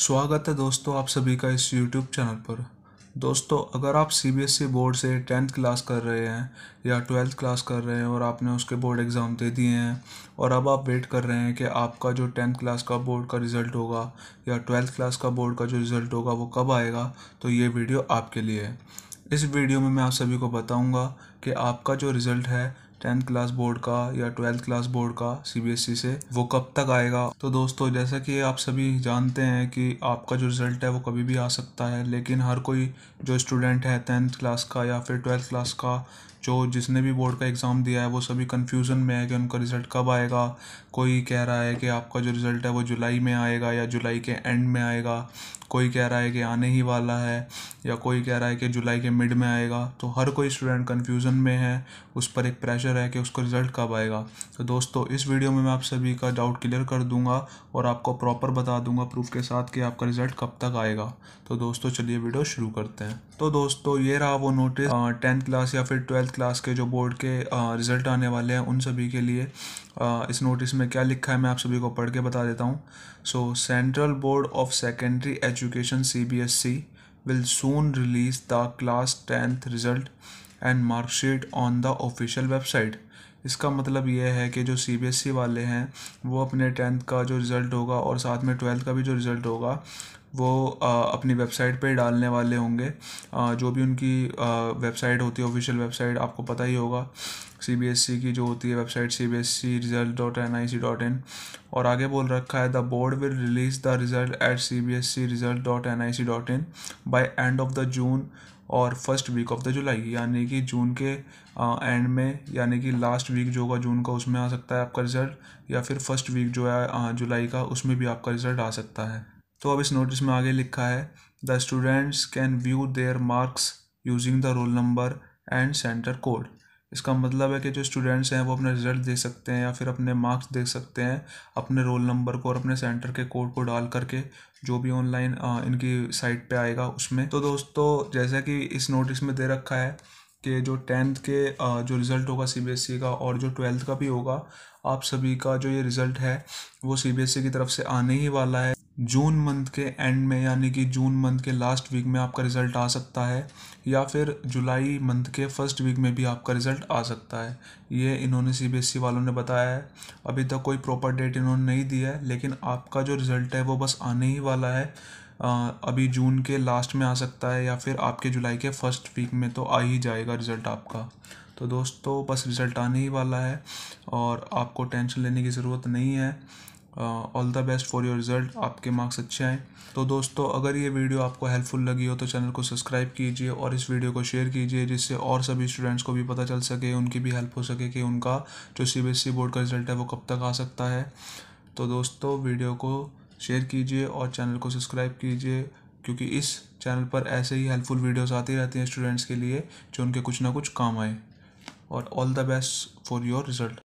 स्वागत है दोस्तों आप सभी का इस YouTube चैनल पर दोस्तों अगर आप C B S E board से टेंथ क्लास कर रहे हैं या ट्वेल्थ क्लास कर रहे हैं और आपने उसके बोर्ड एग्ज़ाम दे दिए हैं और अब आप वेट कर रहे हैं कि आपका जो टेंथ क्लास का बोर्ड का रिज़ल्ट होगा या ट्वेल्थ क्लास का बोर्ड का जो रिज़ल्ट होगा वो कब आएगा तो ये वीडियो आपके लिए है इस वीडियो में मैं आप सभी को बताऊँगा कि आपका जो रिज़ल्ट है टेंथ क्लास बोर्ड का या ट्वेल्थ क्लास बोर्ड का सीबीएसई e से वो कब तक आएगा तो दोस्तों जैसा कि आप सभी जानते हैं कि आपका जो रिज़ल्ट है वो कभी भी आ सकता है लेकिन हर कोई जो स्टूडेंट है टेंथ क्लास का या फिर ट्वेल्थ क्लास का जो जिसने भी बोर्ड का एग्ज़ाम दिया है वो सभी कन्फ्यूज़न में है कि उनका रिज़ल्ट कब आएगा कोई कह रहा है कि आपका जो रिज़ल्ट है वो जुलाई में आएगा या जुलाई के एंड में आएगा कोई कह रहा है कि आने ही वाला है या कोई कह रहा है कि जुलाई के मिड में आएगा तो हर कोई स्टूडेंट कन्फ्यूज़न में है उस पर एक प्रेशर है कि उसका रिज़ल्ट कब आएगा तो दोस्तों इस वीडियो में मैं आप सभी का डाउट क्लियर कर दूंगा और आपको प्रॉपर बता दूंगा प्रूफ के साथ कि आपका रिज़ल्ट कब तक आएगा तो दोस्तों चलिए वीडियो शुरू करते हैं तो दोस्तों ये रहा वो नोटिस टेंथ क्लास या फिर ट्वेल्थ क्लास के जो बोर्ड के रिज़ल्ट आने वाले हैं उन सभी के लिए आ, इस नोटिस में क्या लिखा है मैं आप सभी को पढ़ के बता देता हूँ so central board of secondary education Education CBSC will soon release the class 10th result and mark sheet on the official website. इसका मतलब यह है कि जो सी बी एस ई वाले हैं वो अपने टेंथ का जो रिज़ल्ट होगा और साथ में ट्वेल्थ का भी जो रिज़ल्ट होगा वो अपनी वेबसाइट पे डालने वाले होंगे जो भी उनकी वेबसाइट होती है ऑफिशियल वेबसाइट आपको पता ही होगा सी बी एस ई की जो होती है website C B S C result dot N I C dot in और आगे बोल रखा है the board will release the result at C B S C result dot N I C dot in by end of the June और first week of the July यानी कि जून के and में यानी कि लास्ट वीक जो होगा जून का उसमें आ सकता है आपका रिज़ल्ट या फिर फर्स्ट वीक जो है जुलाई का उसमें भी आपका रिज़ल्ट आ सकता है तो अब इस नोटिस में आगे लिखा है the students can view their marks using the roll number and centre code इसका मतलब है कि जो स्टूडेंट्स हैं वो अपना रिज़ल्ट देख सकते हैं या फिर अपने मार्क्स देख सकते हैं अपने रोल नंबर को और अपने सेंटर के कोड को डाल करके जो भी ऑनलाइन इनकी साइट पे आएगा उसमें तो दोस्तों जैसा कि इस नोटिस में दे रखा है कि जो टेंथ के जो रिज़ल्ट होगा सी e का और जो ट्वेल्थ का भी होगा आप सभी का जो ये रिज़ल्ट है वो सी e की तरफ से आने ही वाला है जून मंथ के एंड में यानी कि जून मंथ के लास्ट वीक में आपका रिज़ल्ट आ सकता है या फिर जुलाई मंथ के फर्स्ट वीक में भी आपका रिज़ल्ट आ सकता है ये इन्होंने सीबीएसई e वालों ने बताया है अभी तक कोई प्रॉपर डेट इन्होंने नहीं दिया है लेकिन आपका जो रिज़ल्ट है वो बस आने ही वाला है अभी जून के लास्ट में आ सकता है या फिर आपके जुलाई के फर्स्ट वीक में तो आ ही जाएगा रिज़ल्ट आपका तो दोस्तों बस रिज़ल्ट आने ही वाला है और आपको टेंशन लेने की ज़रूरत नहीं है all the best for your result आपके मार्क्स अच्छे आएँ तो दोस्तों अगर ये वीडियो आपको हेल्पफुल लगी हो तो चैनल को सब्सक्राइब कीजिए और इस वीडियो को शेयर कीजिए जिससे और सभी स्टूडेंट्स को भी पता चल सके उनकी भी हेल्प हो सके कि उनका जो सी बोर्ड e का रिज़ल्ट है वो कब तक आ सकता है तो दोस्तों वीडियो को शेयर कीजिए और चैनल को सब्सक्राइब कीजिए क्योंकि इस चैनल पर ऐसे ही हेल्पफुल वीडियोस आती रहती हैं स्टूडेंट्स के लिए जो उनके कुछ ना कुछ काम आए और all the best for your result